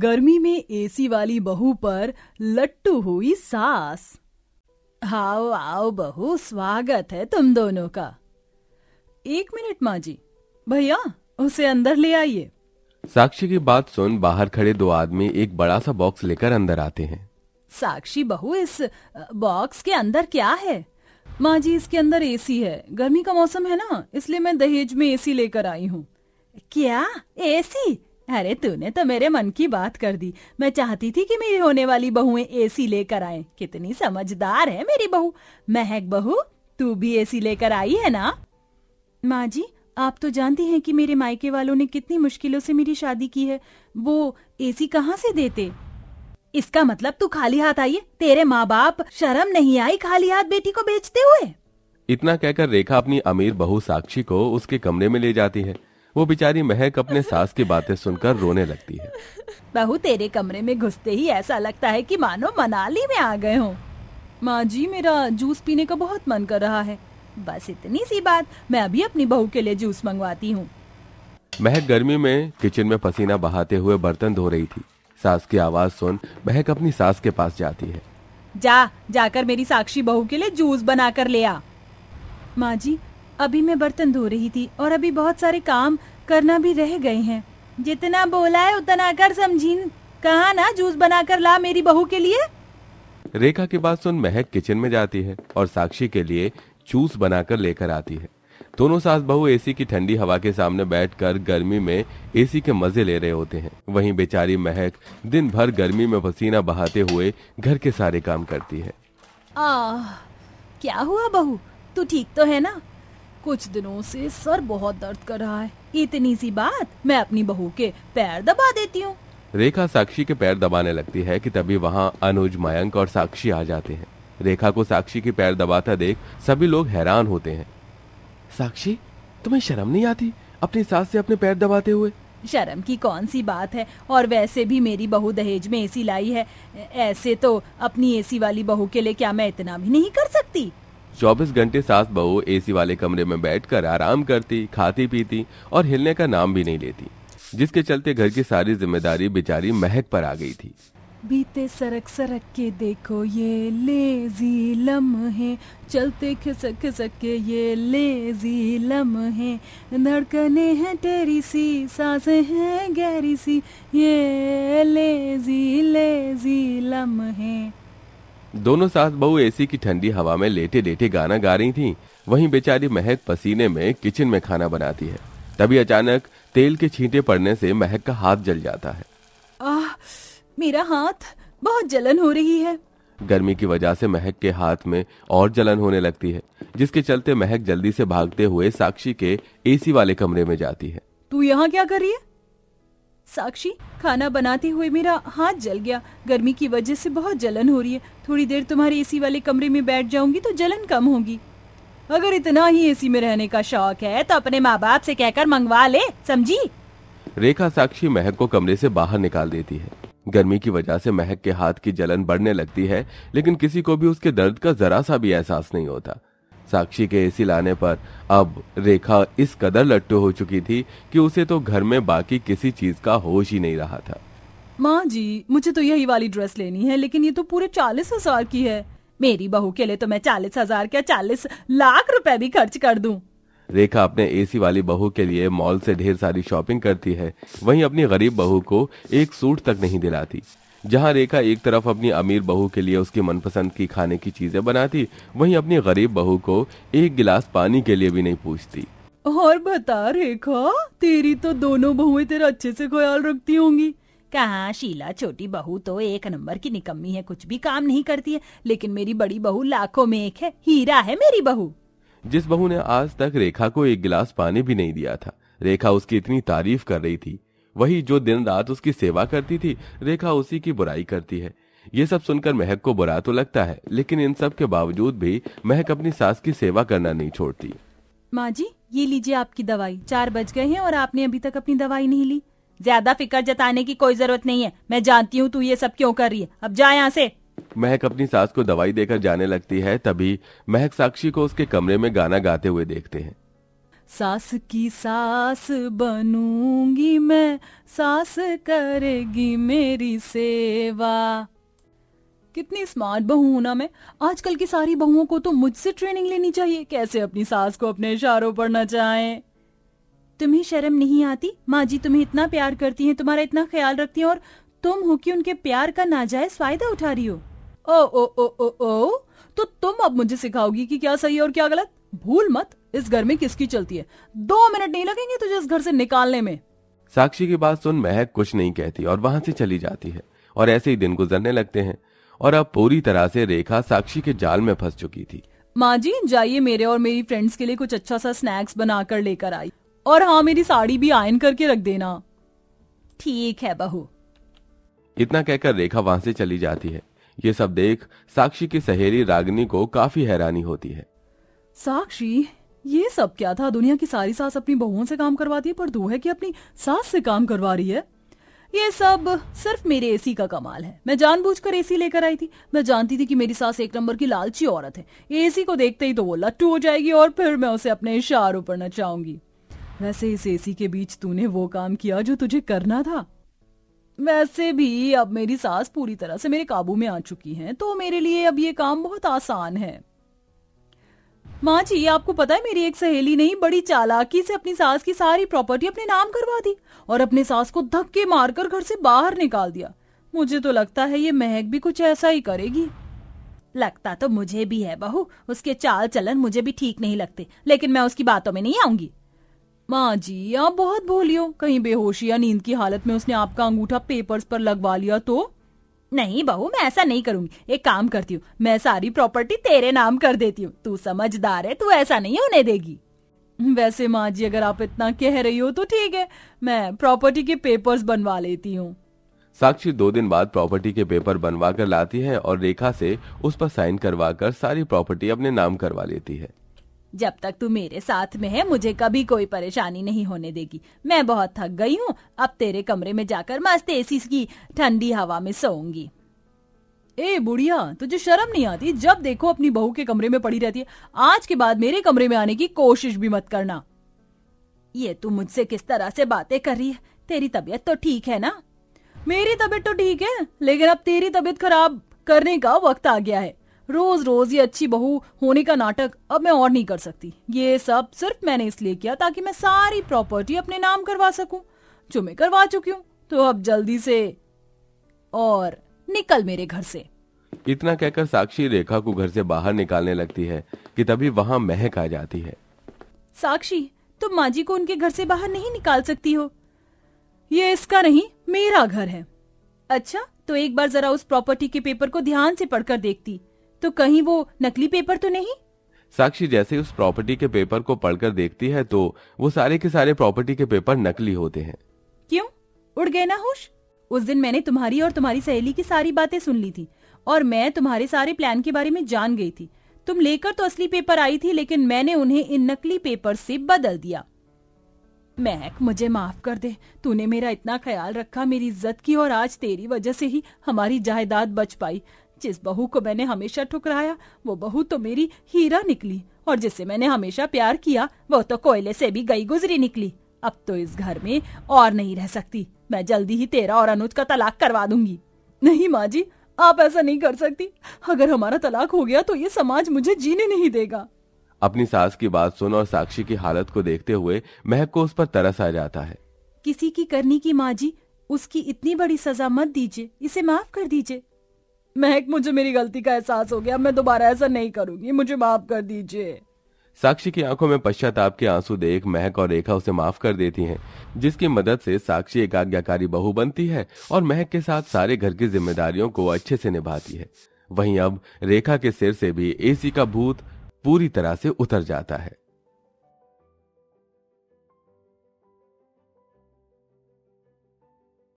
गर्मी में एसी वाली बहू पर लट्टू हुई सास आओ आओ बहू स्वागत है तुम दोनों का एक मिनट माँ जी भैया उसे अंदर ले आइए साक्षी की बात सुन बाहर खड़े दो आदमी एक बड़ा सा बॉक्स लेकर अंदर आते हैं साक्षी बहू इस बॉक्स के अंदर क्या है माँ जी इसके अंदर एसी है गर्मी का मौसम है ना इसलिए मैं दहेज में एसी लेकर आई हूँ क्या एसी अरे तूने तो मेरे मन की बात कर दी मैं चाहती थी कि मेरी होने वाली बहुएं एसी लेकर आए कितनी समझदार है मेरी बहू महक बहू तू भी एसी लेकर आई है ना माँ जी आप तो जानती हैं कि मेरे मायके वालों ने कितनी मुश्किलों से मेरी शादी की है वो एसी कहाँ से देते इसका मतलब तू खाली हाथ आई है तेरे माँ बाप शर्म नहीं आई खाली हाथ बेटी को बेचते हुए इतना कहकर रेखा अपनी अमीर बहू साक्षी को उसके कमरे में ले जाती है वो बेचारी महक अपने सास की बातें सुनकर रोने लगती है बहू तेरे कमरे में घुसते ही ऐसा लगता है कि मानो मनाली में आ गए हो माँ जी मेरा जूस पीने का बहुत मन कर रहा है बस इतनी सी बात मैं अभी अपनी बहू के लिए जूस मंगवाती हूँ महक गर्मी में किचन में पसीना बहाते हुए बर्तन धो रही थी सास की आवाज सुन महक अपनी सास के पास जाती है जा जाकर मेरी साक्षी बहू के लिए जूस बना कर ले आ माँ जी अभी मैं बर्तन धो रही थी और अभी बहुत सारे काम करना भी रह गए हैं जितना बोला है उतना कर समझी कहा ना जूस बनाकर ला मेरी बहू के लिए रेखा की बात सुन महक किचन में जाती है और साक्षी के लिए जूस बनाकर लेकर आती है दोनों सास बहू एसी की ठंडी हवा के सामने बैठकर गर्मी में एसी के मजे ले रहे होते हैं वहीं बेचारी महक दिन भर गर्मी में पसीना बहाते हुए घर के सारे काम करती है आ, क्या हुआ बहू तू ठीक तो है ना कुछ दिनों से सर बहुत दर्द कर रहा है इतनी सी बात मैं अपनी बहू के पैर दबा देती हूँ रेखा साक्षी के पैर दबाने लगती है कि तभी वहाँ अनुज मयंक और साक्षी आ जाते हैं रेखा को साक्षी के पैर दबाता देख सभी लोग हैरान होते हैं साक्षी तुम्हें शर्म नहीं आती अपनी सास से अपने पैर दबाते हुए शर्म की कौन सी बात है और वैसे भी मेरी बहू दहेज में एसी लाई है ऐसे तो अपनी एसी वाली बहू के लिए क्या मैं इतना भी नहीं कर सकती चौबीस घंटे सास बहू एसी वाले कमरे में बैठकर आराम करती खाती पीती और हिलने का नाम भी नहीं लेती जिसके चलते घर की सारी जिम्मेदारी बेचारी महक पर आ गई थी बीते सरक सरक के देखो ये लेजी लम्हे चलते खिसक खिसक के ये लेजी लम्हे धड़कने हैं तेरी सी सांसें हैं गहरी सी ये लेजी लेजी लम्हे दोनों सास बहू एसी की ठंडी हवा में लेटे लेटे गाना गा रही थीं, वहीं बेचारी महक पसीने में किचन में खाना बनाती है तभी अचानक तेल के छींटे पड़ने से महक का हाथ जल जाता है आ, मेरा हाथ बहुत जलन हो रही है गर्मी की वजह से महक के हाथ में और जलन होने लगती है जिसके चलते महक जल्दी से भागते हुए साक्षी के एसी वाले कमरे में जाती है तू यहाँ क्या कर रही है साक्षी खाना बनाते हुए मेरा हाथ जल गया गर्मी की वजह से बहुत जलन हो रही है थोड़ी देर तुम्हारे एसी वाले कमरे में बैठ जाऊंगी तो जलन कम होगी अगर इतना ही एसी में रहने का शौक है तो अपने माँ बाप से कहकर मंगवा ले समझी रेखा साक्षी महक को कमरे से बाहर निकाल देती है गर्मी की वजह से महक के हाथ की जलन बढ़ने लगती है लेकिन किसी को भी उसके दर्द का जरा सा भी एहसास नहीं होता साक्षी के एसी लाने पर अब रेखा इस कदर लट्टू हो चुकी थी कि उसे तो घर में बाकी किसी चीज का होश ही नहीं रहा था माँ जी मुझे तो यही वाली ड्रेस लेनी है लेकिन ये तो पूरे चालीस हजार की है मेरी बहू के लिए तो मैं चालीस हजार क्या चालीस लाख रुपए भी खर्च कर दूं। रेखा अपने एसी वाली बहू के लिए मॉल से ढेर सारी शॉपिंग करती है वहीं अपनी गरीब बहू को एक सूट तक नहीं दिलाती जहां रेखा एक तरफ अपनी अमीर बहू के लिए उसकी मनपसंद की खाने की चीजें बनाती वहीं अपनी गरीब बहू को एक गिलास पानी के लिए भी नहीं पूछती और बता रेखा तेरी तो दोनों बहुएं तेरा अच्छे से ख्याल रखती होंगी कहा शीला छोटी बहू तो एक नंबर की निकम्मी है कुछ भी काम नहीं करती है लेकिन मेरी बड़ी बहू लाखों में एक है हीरा है मेरी बहू जिस बहू ने आज तक रेखा को एक गिलास पानी भी नहीं दिया था रेखा उसकी इतनी तारीफ कर रही थी वही जो दिन रात उसकी सेवा करती थी रेखा उसी की बुराई करती है ये सब सुनकर महक को बुरा तो लगता है लेकिन इन सब के बावजूद भी महक अपनी सास की सेवा करना नहीं छोड़ती माँ जी ये लीजिए आपकी दवाई चार बज गए हैं और आपने अभी तक अपनी दवाई नहीं ली ज्यादा फिक्र जताने की कोई जरूरत नहीं है मैं जानती हूँ तू ये सब क्यों कर रही है अब जाए यहाँ से महक अपनी सास को दवाई देकर जाने लगती है तभी महक साक्षी को उसके कमरे में गाना गाते हुए देखते हैं सास की सास बनूंगी मैं सास करेगी मेरी सेवा कितनी स्मार्ट बहू हूं ना मैं आजकल की सारी बहुओं को तो मुझसे ट्रेनिंग लेनी चाहिए कैसे अपनी सास को अपने इशारों पर चाहे तुम्हें शर्म नहीं आती माँ जी तुम्हें इतना प्यार करती हैं तुम्हारा इतना ख्याल रखती हैं और तुम हो कि उनके प्यार का नाजायज फायदा उठा रही हो ओ ओ ओ ओ ओ तो तुम अब मुझे सिखाओगी कि क्या सही है और क्या गलत भूल मत इस घर में किसकी चलती है दो मिनट नहीं लगेंगे तुझे इस घर से निकालने में साक्षी की बात सुन महक कुछ नहीं कहती और वहां से चली जाती है और ऐसे ही दिन गुजरने लगते हैं और अब पूरी तरह से रेखा साक्षी के जाल में फंस चुकी थी माँ जी जाइए मेरे और मेरी फ्रेंड्स के लिए कुछ अच्छा सा स्नैक्स बना कर लेकर आई और हाँ मेरी साड़ी भी आयन करके रख देना ठीक है बहू इतना कहकर रेखा वहां से चली जाती है ये सब देख साक्षी की सहेली रागिनी को काफी हैरानी होती है साक्षी ये सब क्या था दुनिया की सारी सास अपनी बहुओं से काम करवाती है पर दूहे की अपनी सास से काम करवा रही है ये सब सिर्फ मेरे एसी का कमाल है मैं जानबूझकर एसी लेकर आई थी मैं जानती थी कि मेरी सास एक नंबर की लालची औरत है एसी को देखते ही तो वो लट्टू हो जाएगी और फिर मैं उसे अपने इशारों पर नचाऊंगी वैसे इस एसी के बीच तूने वो काम किया जो तुझे करना था वैसे भी अब मेरी सास पूरी तरह से मेरे काबू में आ चुकी है तो मेरे लिए अब ये काम बहुत आसान है माँ जी आपको पता है मेरी एक सहेली ने बड़ी चालाकी से अपनी सास की सारी प्रॉपर्टी अपने नाम करवा दी और अपने सास को धक्के मारकर घर से बाहर निकाल दिया मुझे तो लगता है ये महक भी कुछ ऐसा ही करेगी लगता तो मुझे भी है बहू उसके चाल चलन मुझे भी ठीक नहीं लगते लेकिन मैं उसकी बातों में नहीं आऊंगी माँ जी आप बहुत भोलियो कहीं बेहोशी या नींद की हालत में उसने आपका अंगूठा पेपर्स पर लगवा लिया तो नहीं बहू मैं ऐसा नहीं करूंगी एक काम करती हूँ मैं सारी प्रॉपर्टी तेरे नाम कर देती हूँ तू समझदार है तू ऐसा नहीं होने देगी वैसे माँ जी अगर आप इतना कह रही हो तो ठीक है मैं प्रॉपर्टी के पेपर्स बनवा लेती हूँ साक्षी दो दिन बाद प्रॉपर्टी के पेपर बनवा कर लाती है और रेखा से उस पर साइन करवा कर सारी प्रॉपर्टी अपने नाम करवा लेती है जब तक तू मेरे साथ में है मुझे कभी कोई परेशानी नहीं होने देगी मैं बहुत थक गई हूँ अब तेरे कमरे में जाकर मस्त एसी की ठंडी हवा में सोऊंगी ए बुढ़िया तुझे शर्म नहीं आती जब देखो अपनी बहू के कमरे में पड़ी रहती है आज के बाद मेरे कमरे में आने की कोशिश भी मत करना ये तू मुझसे किस तरह से बातें कर रही है तेरी तबीयत तो ठीक है ना मेरी तबीयत तो ठीक है लेकिन अब तेरी तबीयत खराब करने का वक्त आ गया है रोज रोज ये अच्छी बहू होने का नाटक अब मैं और नहीं कर सकती ये सब सिर्फ मैंने इसलिए किया ताकि मैं सारी प्रॉपर्टी अपने नाम करवा सकूं जो मैं करवा चुकी हूँ तो अब जल्दी से और निकल मेरे घर से इतना कहकर साक्षी रेखा को घर से बाहर निकालने लगती है कि तभी वहाँ महक आ जाती है साक्षी तुम माँ जी को उनके घर से बाहर नहीं निकाल सकती हो ये इसका नहीं मेरा घर है अच्छा तो एक बार जरा उस प्रॉपर्टी के पेपर को ध्यान से पढ़कर देखती तो कहीं वो नकली पेपर तो नहीं साक्षी जैसे उस प्रॉपर्टी के पेपर को पढ़कर देखती है तो वो सारे के सारे प्रॉपर्टी के पेपर नकली होते हैं क्यों उड़ गए ना होश उस दिन मैंने तुम्हारी और तुम्हारी सहेली की सारी बातें सुन ली थी और मैं तुम्हारे सारे प्लान के बारे में जान गई थी तुम लेकर तो असली पेपर आई थी लेकिन मैंने उन्हें इन नकली पेपर से बदल दिया मैक मुझे माफ कर दे तूने मेरा इतना ख्याल रखा मेरी इज्जत की और आज तेरी वजह से ही हमारी जायदाद बच पाई जिस बहू को मैंने हमेशा ठुकराया वो बहू तो मेरी हीरा निकली और जिससे मैंने हमेशा प्यार किया वो तो कोयले से भी गई गुजरी निकली अब तो इस घर में और नहीं रह सकती मैं जल्दी ही तेरा और अनुज का तलाक करवा दूंगी नहीं माँ जी आप ऐसा नहीं कर सकती अगर हमारा तलाक हो गया तो ये समाज मुझे जीने नहीं देगा अपनी सास की बात सुन और साक्षी की हालत को देखते हुए महक को उस पर तरस आ जाता है किसी की करनी की माँ जी उसकी इतनी बड़ी सजा मत दीजिए इसे माफ कर दीजिए महक मुझे मेरी गलती का एहसास हो गया मैं दोबारा ऐसा नहीं करूंगी मुझे माफ कर दीजिए साक्षी की आंखों में पश्चाताप के आंसू देख महक और रेखा उसे माफ कर देती हैं, जिसकी मदद से साक्षी एक आज्ञाकारी बहू बनती है और महक के साथ सारे घर की जिम्मेदारियों को अच्छे से निभाती है वहीं अब रेखा के सिर से भी एसी का भूत पूरी तरह से उतर जाता है